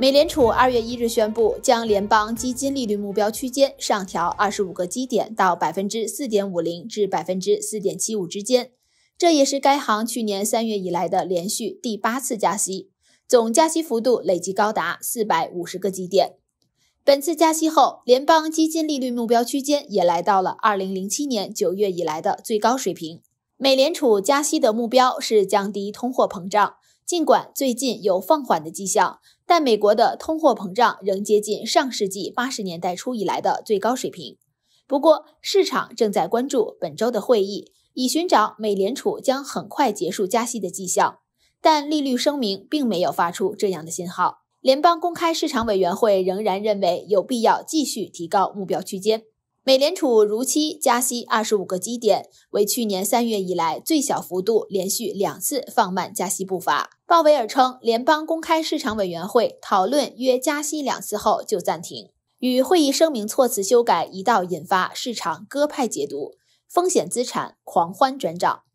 美联储二月一日宣布，将联邦基金利率目标区间上调二十五个基点到百分之四点五零至百分之四点七五之间。这也是该行去年三月以来的连续第八次加息，总加息幅度累计高达四百五十个基点。本次加息后，联邦基金利率目标区间也来到了二零零七年九月以来的最高水平。美联储加息的目标是降低通货膨胀。尽管最近有放缓的迹象，但美国的通货膨胀仍接近上世纪八十年代初以来的最高水平。不过，市场正在关注本周的会议，以寻找美联储将很快结束加息的迹象。但利率声明并没有发出这样的信号。联邦公开市场委员会仍然认为有必要继续提高目标区间。美联储如期加息二十五个基点，为去年三月以来最小幅度，连续两次放慢加息步伐。鲍威尔称，联邦公开市场委员会讨论约加息两次后就暂停，与会议声明措辞修改一道引发市场鸽派解读，风险资产狂欢转涨。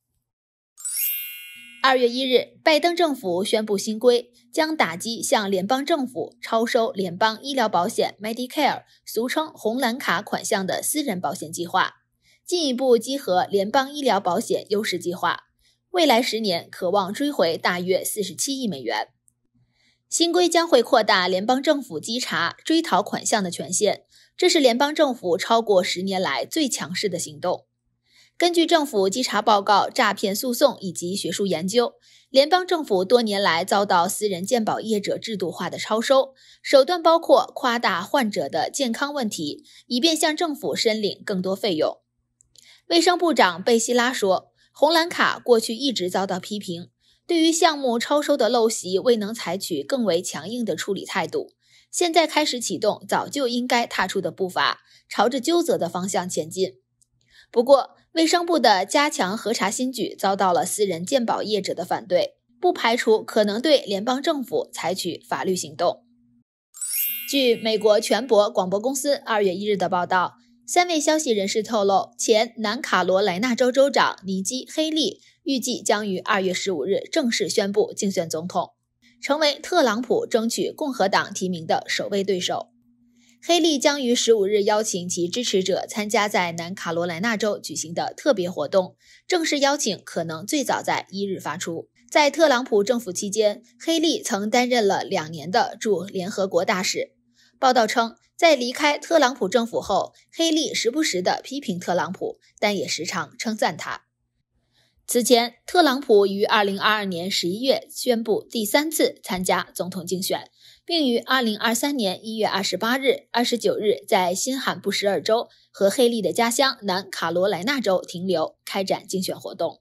二月一日，拜登政府宣布新规，将打击向联邦政府超收联邦医疗保险 （Medicare），俗称红蓝卡款项的私人保险计划，进一步激合联邦医疗保险优势计划。未来十年，渴望追回大约四十七亿美元。新规将会扩大联邦政府稽查追讨款项的权限，这是联邦政府超过十年来最强势的行动。根据政府稽查报告、诈骗诉讼以及学术研究，联邦政府多年来遭到私人鉴宝业者制度化的超收手段，包括夸大患者的健康问题，以便向政府申领更多费用。卫生部长贝希拉说：“红蓝卡过去一直遭到批评，对于项目超收的陋习未能采取更为强硬的处理态度，现在开始启动早就应该踏出的步伐，朝着纠责的方向前进。”不过，卫生部的加强核查新举遭到了私人鉴宝业者的反对，不排除可能对联邦政府采取法律行动。据美国全国广播公司二月一日的报道，三位消息人士透露，前南卡罗来纳州州长尼基·黑利预计将于二月十五日正式宣布竞选总统，成为特朗普争取共和党提名的首位对手。黑利将于十五日邀请其支持者参加在南卡罗来纳州举行的特别活动，正式邀请可能最早在一日发出。在特朗普政府期间，黑利曾担任了两年的驻联合国大使。报道称，在离开特朗普政府后，黑利时不时地批评特朗普，但也时常称赞他。此前，特朗普于二零二二年十一月宣布第三次参加总统竞选。并于二零二三年一月二十八日、二十九日在新罕布什尔州和黑利的家乡南卡罗来纳州停留，开展竞选活动。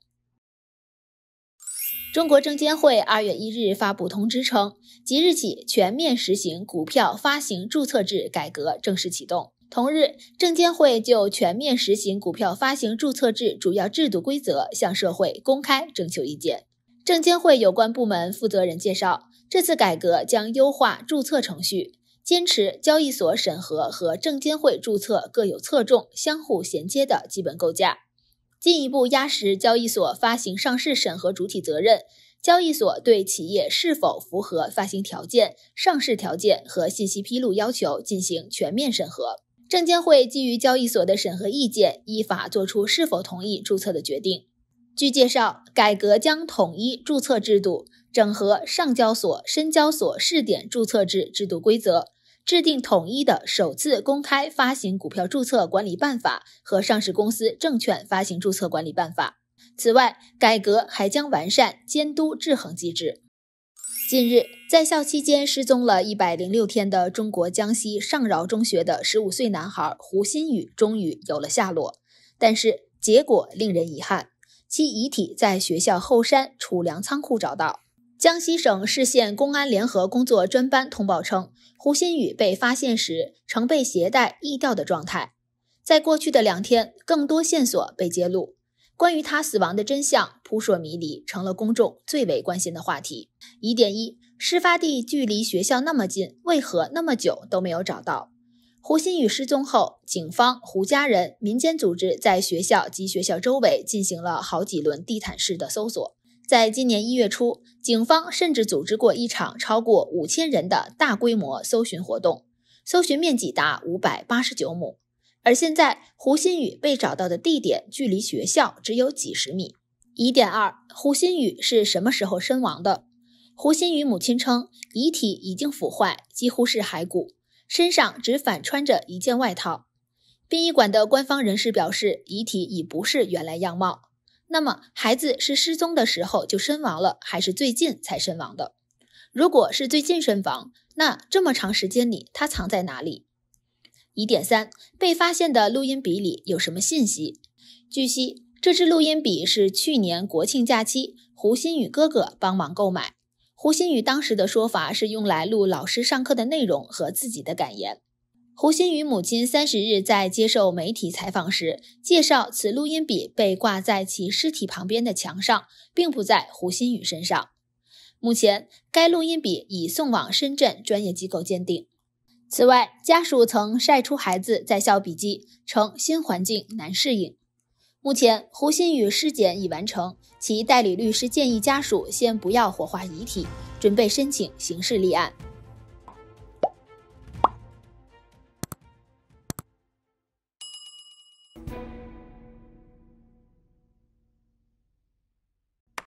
中国证监会二月一日发布通知称，即日起全面实行股票发行注册制改革正式启动。同日，证监会就全面实行股票发行注册制主要制度规则向社会公开征求意见。证监会有关部门负责人介绍。这次改革将优化注册程序，坚持交易所审核和证监会注册各有侧重、相互衔接的基本构架，进一步压实交易所发行上市审核主体责任。交易所对企业是否符合发行条件、上市条件和信息披露要求进行全面审核，证监会基于交易所的审核意见，依法作出是否同意注册的决定。据介绍，改革将统一注册制度。整合上交所、深交所试点注册制制度规则，制定统一的首次公开发行股票注册管理办法和上市公司证券发行注册管理办法。此外，改革还将完善监督制衡机制。近日，在校期间失踪了一百零六天的中国江西上饶中学的十五岁男孩胡新宇终于有了下落，但是结果令人遗憾，其遗体在学校后山储粮仓库找到。江西省市县公安联合工作专班通报称，胡新宇被发现时呈被携带易掉的状态。在过去的两天，更多线索被揭露，关于他死亡的真相扑朔迷离，成了公众最为关心的话题。疑点一：事发地距离学校那么近，为何那么久都没有找到胡新宇？失踪后，警方、胡家人、民间组织在学校及学校周围进行了好几轮地毯式的搜索。在今年一月初，警方甚至组织过一场超过五千人的大规模搜寻活动，搜寻面积达五百八十九亩。而现在，胡新宇被找到的地点距离学校只有几十米。疑点二：胡新宇是什么时候身亡的？胡新宇母亲称，遗体已经腐坏，几乎是骸骨，身上只反穿着一件外套。殡仪馆的官方人士表示，遗体已不是原来样貌。那么，孩子是失踪的时候就身亡了，还是最近才身亡的？如果是最近身亡，那这么长时间里他藏在哪里？疑点三：被发现的录音笔里有什么信息？据悉，这支录音笔是去年国庆假期胡鑫宇哥哥帮忙购买。胡鑫宇当时的说法是用来录老师上课的内容和自己的感言。胡鑫宇母亲三十日在接受媒体采访时介绍，此录音笔被挂在其尸体旁边的墙上，并不在胡鑫宇身上。目前，该录音笔已送往深圳专业机构鉴定。此外，家属曾晒出孩子在校笔记，称新环境难适应。目前，胡鑫宇尸检已完成，其代理律师建议家属先不要火化遗体，准备申请刑事立案。